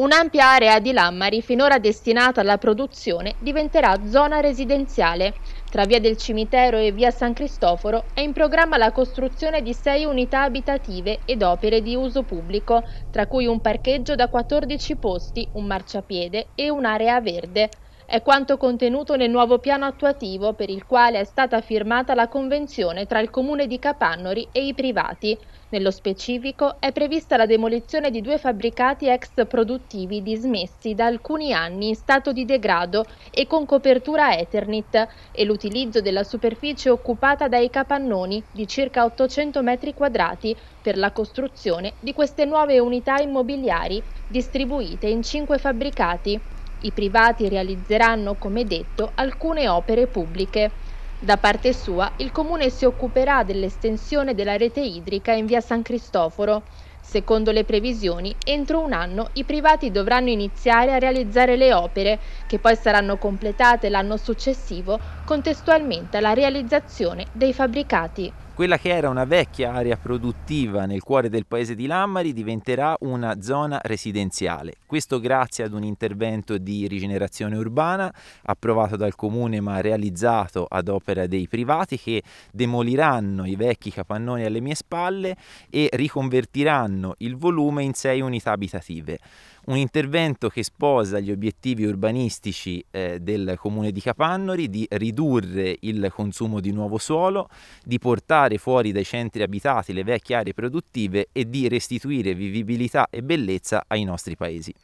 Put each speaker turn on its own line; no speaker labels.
Un'ampia area di Lammari, finora destinata alla produzione, diventerà zona residenziale. Tra via del Cimitero e via San Cristoforo è in programma la costruzione di sei unità abitative ed opere di uso pubblico, tra cui un parcheggio da 14 posti, un marciapiede e un'area verde. È quanto contenuto nel nuovo piano attuativo per il quale è stata firmata la convenzione tra il Comune di Capannori e i privati. Nello specifico è prevista la demolizione di due fabbricati ex produttivi dismessi da alcuni anni in stato di degrado e con copertura Eternit e l'utilizzo della superficie occupata dai capannoni di circa 800 metri quadrati per la costruzione di queste nuove unità immobiliari distribuite in cinque fabbricati. I privati realizzeranno, come detto, alcune opere pubbliche. Da parte sua, il Comune si occuperà dell'estensione della rete idrica in via San Cristoforo. Secondo le previsioni, entro un anno i privati dovranno iniziare a realizzare le opere, che poi saranno completate l'anno successivo contestualmente alla realizzazione dei fabbricati.
Quella che era una vecchia area produttiva nel cuore del paese di Lammari diventerà una zona residenziale. Questo grazie ad un intervento di rigenerazione urbana approvato dal comune ma realizzato ad opera dei privati che demoliranno i vecchi capannoni alle mie spalle e riconvertiranno il volume in sei unità abitative un intervento che sposa gli obiettivi urbanistici eh, del comune di Capannori di ridurre il consumo di nuovo suolo, di portare fuori dai centri abitati le vecchie aree produttive e di restituire vivibilità e bellezza ai nostri paesi.